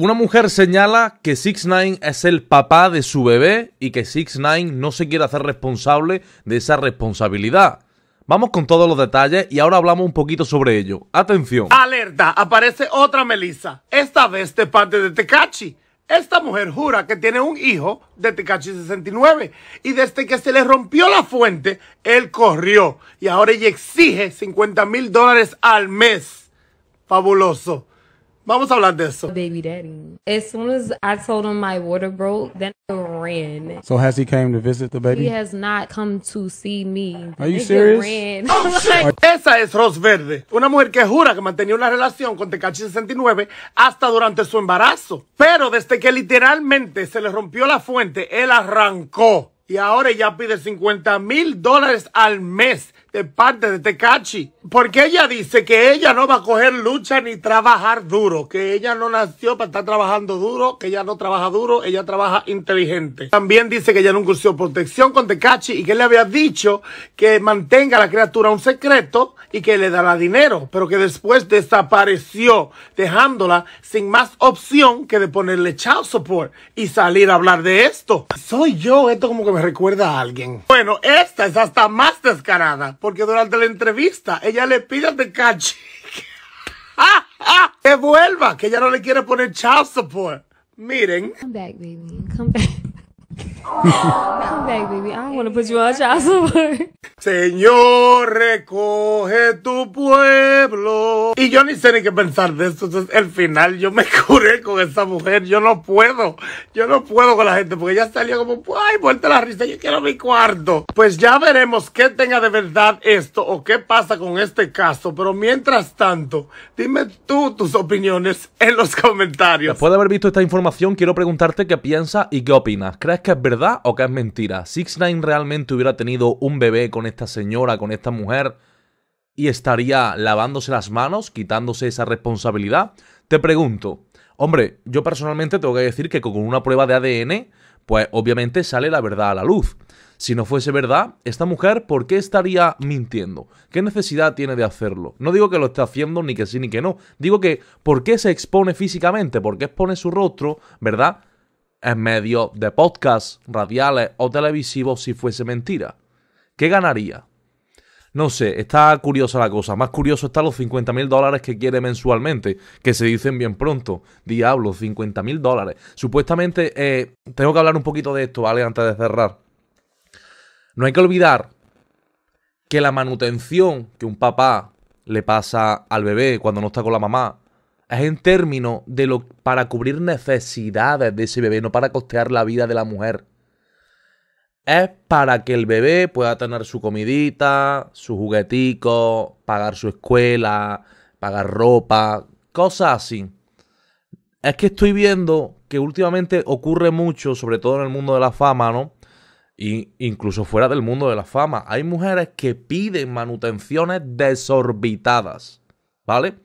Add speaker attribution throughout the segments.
Speaker 1: Una mujer señala que Six 9 es el papá de su bebé y que Six 9 no se quiere hacer responsable de esa responsabilidad. Vamos con todos los detalles y ahora hablamos un poquito sobre ello. Atención.
Speaker 2: Alerta, aparece otra Melissa, esta vez de parte de Tecachi. Esta mujer jura que tiene un hijo de Tecachi 69 y desde que se le rompió la fuente, él corrió y ahora ella exige 50 mil dólares al mes. Fabuloso. Vamos a hablar de eso. Baby daddy. As soon as I told him my water broke, then I ran. So has he came to visit the baby? He has not come to see me. Are you serious? Oh, Esa es Rosverde, Verde, una mujer que jura que mantenía una relación con Tecachi 69 hasta durante su embarazo. Pero desde que literalmente se le rompió la fuente, él arrancó. Y ahora ella pide 50 mil dólares al mes de parte de Tecachi. Porque ella dice que ella no va a coger lucha ni trabajar duro, que ella no nació para estar trabajando duro, que ella no trabaja duro, ella trabaja inteligente. También dice que ella nunca usó protección con Tecachi y que le había dicho que mantenga la criatura un secreto y que le dará dinero, pero que después desapareció, dejándola sin más opción que de ponerle child support y salir a hablar de esto. Soy yo, esto como que me recuerda a alguien. Bueno, esta es hasta más descarada porque durante la entrevista ella le pide a Tecachi que vuelva, que ella no le quiere poner child support. Miren. Come back, baby. Come back. Señor, recoge tu pueblo. Y yo ni sé ni qué pensar de esto. Entonces, el final, yo me curé con esa mujer. Yo no puedo. Yo no puedo con la gente porque ella salía como, ay, vuelta la risa. Yo quiero mi cuarto. Pues ya veremos qué tenga de verdad esto o qué pasa con este caso. Pero mientras tanto, dime tú tus opiniones en los comentarios.
Speaker 1: Después de haber visto esta información, quiero preguntarte qué piensas y qué opinas. ¿Crees que es verdad? verdad o que es mentira. Six Nine realmente hubiera tenido un bebé con esta señora, con esta mujer, y estaría lavándose las manos, quitándose esa responsabilidad. Te pregunto, hombre, yo personalmente tengo que decir que con una prueba de ADN, pues obviamente sale la verdad a la luz. Si no fuese verdad, esta mujer, ¿por qué estaría mintiendo? ¿Qué necesidad tiene de hacerlo? No digo que lo esté haciendo ni que sí ni que no. Digo que, ¿por qué se expone físicamente? ¿Por qué expone su rostro, verdad? en medio de podcasts, radiales o televisivos si fuese mentira? ¿Qué ganaría? No sé, está curiosa la cosa. Más curioso están los 50.000 mil dólares que quiere mensualmente, que se dicen bien pronto. Diablo, 50.000 mil dólares. Supuestamente, eh, tengo que hablar un poquito de esto, ¿vale? Antes de cerrar. No hay que olvidar que la manutención que un papá le pasa al bebé cuando no está con la mamá, es en términos de lo para cubrir necesidades de ese bebé, no para costear la vida de la mujer. Es para que el bebé pueda tener su comidita, su juguetico, pagar su escuela, pagar ropa, cosas así. Es que estoy viendo que últimamente ocurre mucho, sobre todo en el mundo de la fama, ¿no? incluso fuera del mundo de la fama, hay mujeres que piden manutenciones desorbitadas, ¿vale?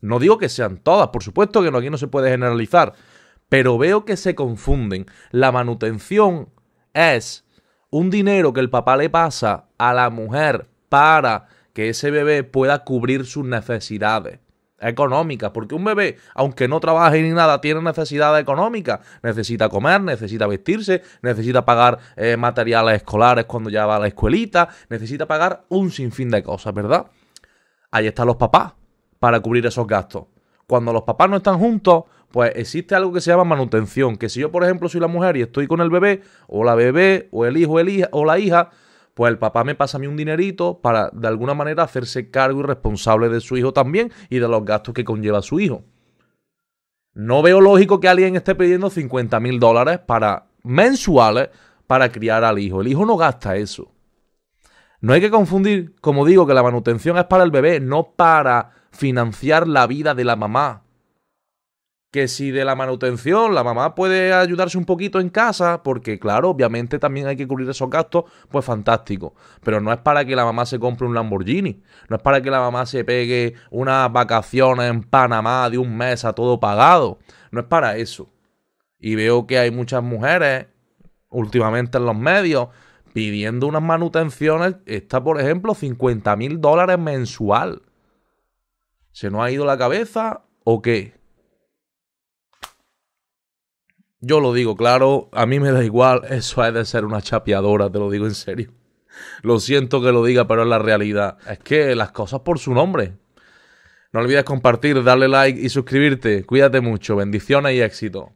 Speaker 1: No digo que sean todas, por supuesto que no, aquí no se puede generalizar, pero veo que se confunden. La manutención es un dinero que el papá le pasa a la mujer para que ese bebé pueda cubrir sus necesidades económicas, porque un bebé, aunque no trabaje ni nada, tiene necesidades económicas, necesita comer, necesita vestirse, necesita pagar eh, materiales escolares cuando ya va a la escuelita, necesita pagar un sinfín de cosas, ¿verdad? Ahí están los papás, para cubrir esos gastos. Cuando los papás no están juntos, pues existe algo que se llama manutención, que si yo, por ejemplo, soy la mujer y estoy con el bebé, o la bebé, o el hijo, o la hija, pues el papá me pasa a mí un dinerito para de alguna manera hacerse cargo y responsable de su hijo también y de los gastos que conlleva su hijo. No veo lógico que alguien esté pidiendo 50 mil dólares para mensuales para criar al hijo. El hijo no gasta eso. No hay que confundir, como digo, que la manutención es para el bebé, no para financiar la vida de la mamá. Que si de la manutención la mamá puede ayudarse un poquito en casa, porque claro, obviamente también hay que cubrir esos gastos, pues fantástico. Pero no es para que la mamá se compre un Lamborghini, no es para que la mamá se pegue unas vacaciones en Panamá de un mes a todo pagado, no es para eso. Y veo que hay muchas mujeres últimamente en los medios pidiendo unas manutenciones, está por ejemplo 50 mil dólares mensual. ¿Se nos ha ido la cabeza o qué? Yo lo digo claro, a mí me da igual, eso es de ser una chapeadora, te lo digo en serio. Lo siento que lo diga, pero es la realidad. Es que las cosas por su nombre. No olvides compartir, darle like y suscribirte. Cuídate mucho, bendiciones y éxito.